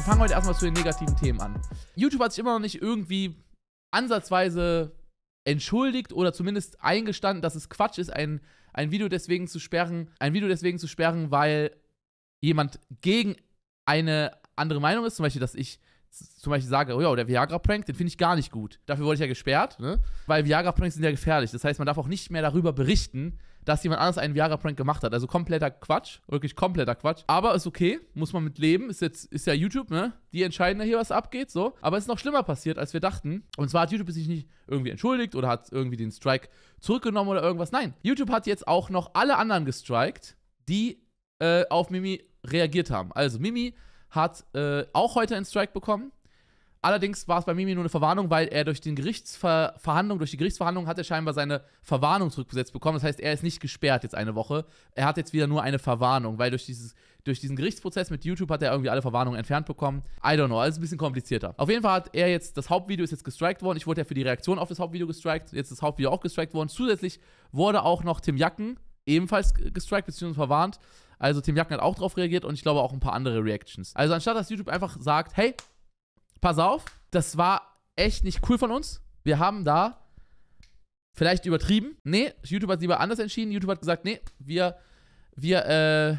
wir fangen heute erstmal zu den negativen Themen an. YouTube hat sich immer noch nicht irgendwie ansatzweise entschuldigt oder zumindest eingestanden, dass es Quatsch ist, ein, ein Video deswegen zu sperren, ein Video deswegen zu sperren, weil jemand gegen eine andere Meinung ist, zum Beispiel, dass ich zum Beispiel sage, oh ja, der Viagra-Prank, den finde ich gar nicht gut. Dafür wurde ich ja gesperrt, ne? weil Viagra-Pranks sind ja gefährlich. Das heißt, man darf auch nicht mehr darüber berichten, dass jemand anders einen Viagra-Prank gemacht hat. Also kompletter Quatsch, wirklich kompletter Quatsch. Aber ist okay, muss man mit leben. Ist jetzt, ist ja YouTube, ne? Die entscheiden da hier, was abgeht, so. Aber es ist noch schlimmer passiert, als wir dachten. Und zwar hat YouTube sich nicht irgendwie entschuldigt oder hat irgendwie den Strike zurückgenommen oder irgendwas. Nein, YouTube hat jetzt auch noch alle anderen gestrikt, die äh, auf Mimi reagiert haben. Also Mimi hat äh, auch heute einen Strike bekommen. Allerdings war es bei Mimi nur eine Verwarnung, weil er durch, den Gerichtsverhandlung, durch die Gerichtsverhandlung hat er scheinbar seine Verwarnung zurückgesetzt bekommen. Das heißt, er ist nicht gesperrt jetzt eine Woche. Er hat jetzt wieder nur eine Verwarnung, weil durch, dieses, durch diesen Gerichtsprozess mit YouTube hat er irgendwie alle Verwarnungen entfernt bekommen. I don't know, also ein bisschen komplizierter. Auf jeden Fall hat er jetzt, das Hauptvideo ist jetzt gestrikt worden. Ich wurde ja für die Reaktion auf das Hauptvideo gestrikt. Jetzt ist das Hauptvideo auch gestrikt worden. Zusätzlich wurde auch noch Tim Jacken ebenfalls gestrikt bzw. verwarnt. Also Tim Jacken hat auch darauf reagiert und ich glaube auch ein paar andere Reactions. Also anstatt dass YouTube einfach sagt, hey, pass auf, das war echt nicht cool von uns. Wir haben da vielleicht übertrieben. Nee, YouTube hat lieber anders entschieden. YouTube hat gesagt, nee, wir, wir äh,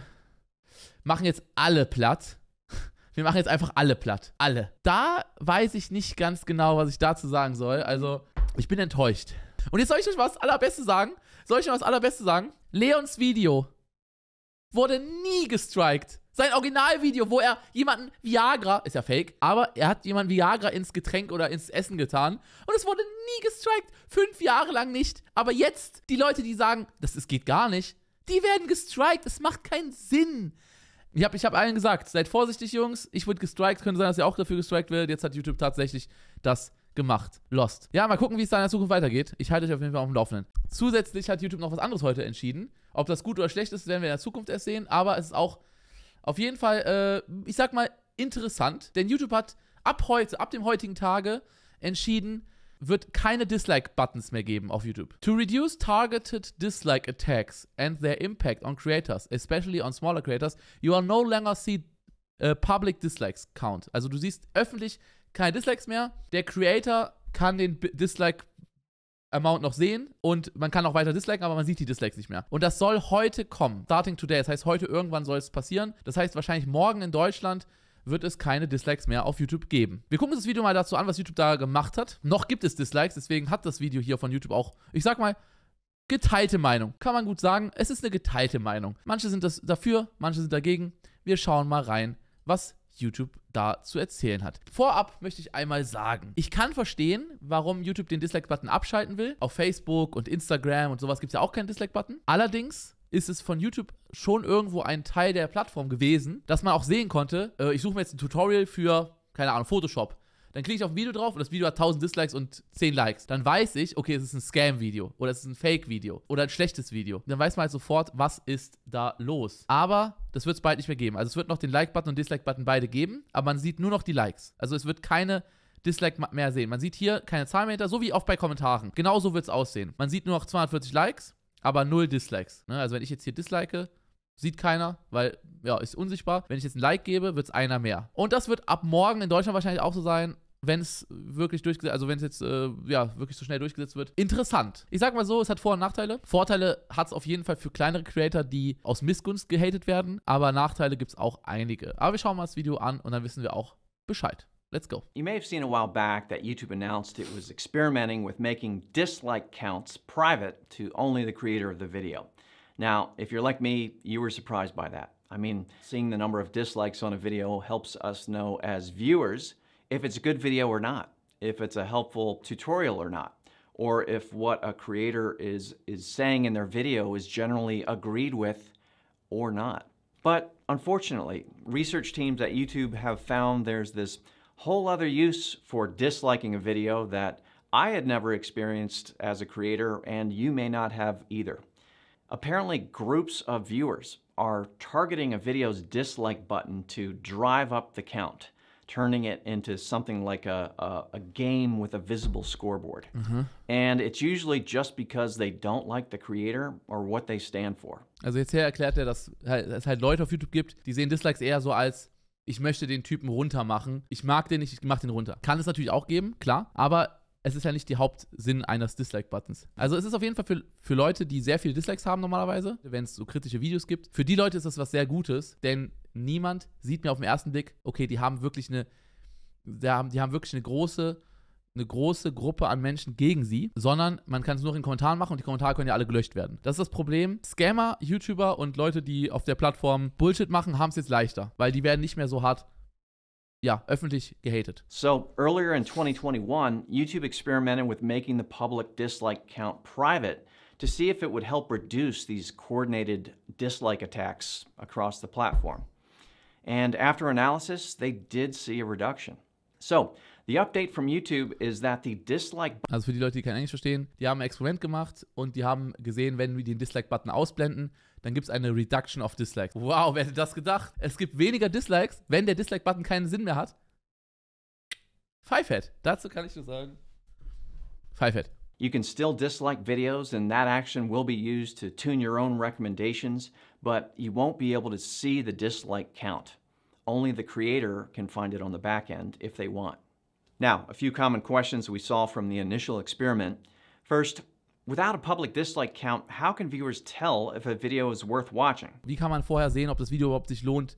machen jetzt alle platt. Wir machen jetzt einfach alle platt. Alle. Da weiß ich nicht ganz genau, was ich dazu sagen soll. Also, ich bin enttäuscht. Und jetzt soll ich euch was allerbeste sagen. Soll ich euch was allerbeste sagen? Leons Video wurde nie gestrikt. Sein Originalvideo, wo er jemanden Viagra, ist ja fake, aber er hat jemanden Viagra ins Getränk oder ins Essen getan und es wurde nie gestrikt. Fünf Jahre lang nicht. Aber jetzt, die Leute, die sagen, das, das geht gar nicht, die werden gestrikt. Es macht keinen Sinn. Ich habe ich hab allen gesagt, seid vorsichtig, Jungs. Ich wurde gestrikt. Könnte sein, dass ihr auch dafür gestrikt werdet. Jetzt hat YouTube tatsächlich das gemacht. Lost. Ja, mal gucken, wie es da in der Zukunft weitergeht. Ich halte euch auf jeden Fall auf dem Laufenden. Zusätzlich hat YouTube noch was anderes heute entschieden. Ob das gut oder schlecht ist, werden wir in der Zukunft erst sehen. Aber es ist auch auf jeden Fall, äh, ich sag mal, interessant, denn YouTube hat ab heute, ab dem heutigen Tage entschieden, wird keine Dislike-Buttons mehr geben auf YouTube. To reduce targeted dislike attacks and their impact on creators, especially on smaller creators, you are no longer see uh, public dislikes count. Also du siehst öffentlich keine Dislikes mehr. Der Creator kann den Dislike Amount noch sehen und man kann auch weiter disliken, aber man sieht die Dislikes nicht mehr. Und das soll heute kommen, starting today. Das heißt, heute irgendwann soll es passieren. Das heißt, wahrscheinlich morgen in Deutschland wird es keine Dislikes mehr auf YouTube geben. Wir gucken uns das Video mal dazu an, was YouTube da gemacht hat. Noch gibt es Dislikes, deswegen hat das Video hier von YouTube auch, ich sag mal, geteilte Meinung. Kann man gut sagen, es ist eine geteilte Meinung. Manche sind das dafür, manche sind dagegen. Wir schauen mal rein, was YouTube da zu erzählen hat. Vorab möchte ich einmal sagen, ich kann verstehen, warum YouTube den Dislike-Button abschalten will. Auf Facebook und Instagram und sowas gibt es ja auch keinen Dislike-Button. Allerdings ist es von YouTube schon irgendwo ein Teil der Plattform gewesen, dass man auch sehen konnte, äh, ich suche mir jetzt ein Tutorial für, keine Ahnung, Photoshop dann klicke ich auf ein Video drauf und das Video hat 1000 Dislikes und 10 Likes. Dann weiß ich, okay, es ist ein Scam-Video oder es ist ein Fake-Video oder ein schlechtes Video. dann weiß man halt sofort, was ist da los. Aber das wird es bald nicht mehr geben. Also es wird noch den Like-Button und Dislike-Button beide geben, aber man sieht nur noch die Likes. Also es wird keine Dislike mehr sehen. Man sieht hier keine Zahl mehr hinter, so wie oft bei Kommentaren. Genauso wird es aussehen. Man sieht nur noch 240 Likes, aber null Dislikes. Ne? Also wenn ich jetzt hier dislike, Sieht keiner, weil ja, ist unsichtbar. Wenn ich jetzt ein Like gebe, wird es einer mehr. Und das wird ab morgen in Deutschland wahrscheinlich auch so sein wenn es wirklich durchgesetzt, also wenn es jetzt äh, ja wirklich so schnell durchgesetzt wird, interessant. Ich sag mal so, es hat Vor- und Nachteile. Vorteile hat es auf jeden Fall für kleinere Creator, die aus Missgunst gehatet werden, aber Nachteile gibt es auch einige. Aber wir schauen mal das Video an und dann wissen wir auch Bescheid. Let's go. You may have seen a while back that YouTube announced it was experimenting with making dislike counts private to only the creator of the video. Now, if you're like me, you were surprised by that. I mean, seeing the number of dislikes on a video helps us know as viewers if it's a good video or not, if it's a helpful tutorial or not, or if what a creator is, is saying in their video is generally agreed with or not. But unfortunately, research teams at YouTube have found there's this whole other use for disliking a video that I had never experienced as a creator and you may not have either. Apparently, groups of viewers are targeting a video's dislike button to drive up the count, turning it into something like a, a, a game with a visible scoreboard. Mhm. And it's usually just because they don't like the creator or what they stand for. Also jetzt hier erklärt er, dass es halt Leute auf YouTube gibt, die sehen Dislikes eher so als ich möchte den Typen runter machen. Ich mag den nicht, ich mach den runter. Kann es natürlich auch geben, klar. Aber es ist ja nicht die Hauptsinn eines Dislike-Buttons. Also es ist auf jeden Fall für, für Leute, die sehr viele Dislikes haben normalerweise, wenn es so kritische Videos gibt, für die Leute ist das was sehr Gutes, denn niemand sieht mir auf den ersten Blick, okay, die haben wirklich eine, die haben, die haben wirklich eine große, eine große Gruppe an Menschen gegen sie, sondern man kann es nur in Kommentaren machen und die Kommentare können ja alle gelöscht werden. Das ist das Problem. Scammer, YouTuber und Leute, die auf der Plattform Bullshit machen, haben es jetzt leichter, weil die werden nicht mehr so hart ja, öffentlich gehatet. So, earlier in 2021, YouTube experimented with making the public dislike count private to see if it would help reduce these coordinated dislike attacks across the platform. And after analysis, they did see a reduction. So, the update from YouTube is that the dislike Also für die Leute, die kein Englisch verstehen, die haben ein Experiment gemacht und die haben gesehen, wenn wir den Dislike Button ausblenden, dann gibt es eine Reduction of Dislikes. Wow, wer hätte das gedacht? Es gibt weniger Dislikes, wenn der Dislike-Button keinen Sinn mehr hat. Fivehead, Dazu kann ich nur sagen. Fivehead. You can still dislike videos and that action will be used to tune your own recommendations, but you won't be able to see the dislike count. Only the creator can find it on the back end if they want. Now, a few common questions we saw from the initial experiment. First, Without a public dislike count, how can viewers tell if a video is worth watching? Wie kann man vorher sehen, ob das Video überhaupt sich lohnt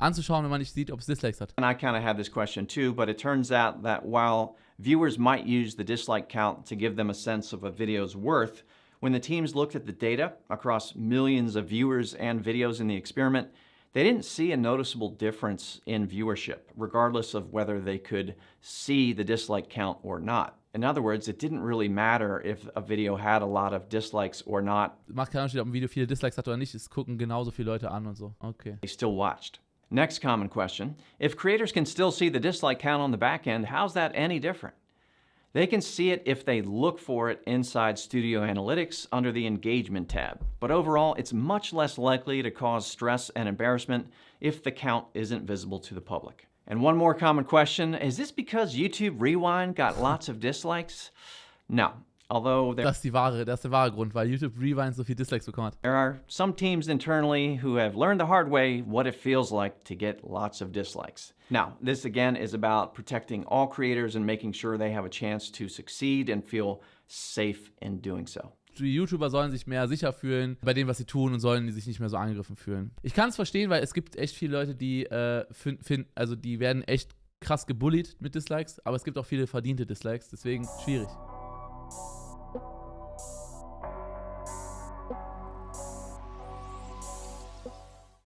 anzuschauen, wenn man nicht sieht, ob es Dislikes hat? And I kind of had this question too, but it turns out that while viewers might use the dislike count to give them a sense of a video's worth, when the teams looked at the data across millions of viewers and videos in the experiment, they didn't see a noticeable difference in viewership, regardless of whether they could see the dislike count or not. In other words, it didn't really matter if a video had a lot of dislikes or not. Macht keinen Unterschied, ob ein Video viele Dislikes hat oder nicht. Es gucken genauso viele Leute an und so. Okay. They still watched. Next common question. If creators can still see the dislike count on the back end, how's that any different? They can see it if they look for it inside Studio Analytics under the Engagement tab. But overall, it's much less likely to cause stress and embarrassment if the count isn't visible to the public. And one more common question, is this because YouTube Rewind got lots of dislikes? No. Although there, das, wahre, das ist der wahre Grund, weil YouTube Rewind so viel Dislikes bekommen hat. There are some teams internally who have learned the hard way what it feels like to get lots of dislikes. Now, this again is about protecting all creators and making sure they have a chance to succeed and feel safe in doing so. die YouTuber sollen sich mehr sicher fühlen bei dem, was sie tun und sollen sich nicht mehr so angegriffen fühlen. Ich kann es verstehen, weil es gibt echt viele Leute, die äh, finden, also die werden echt krass gebullied mit Dislikes, aber es gibt auch viele verdiente Dislikes, deswegen schwierig.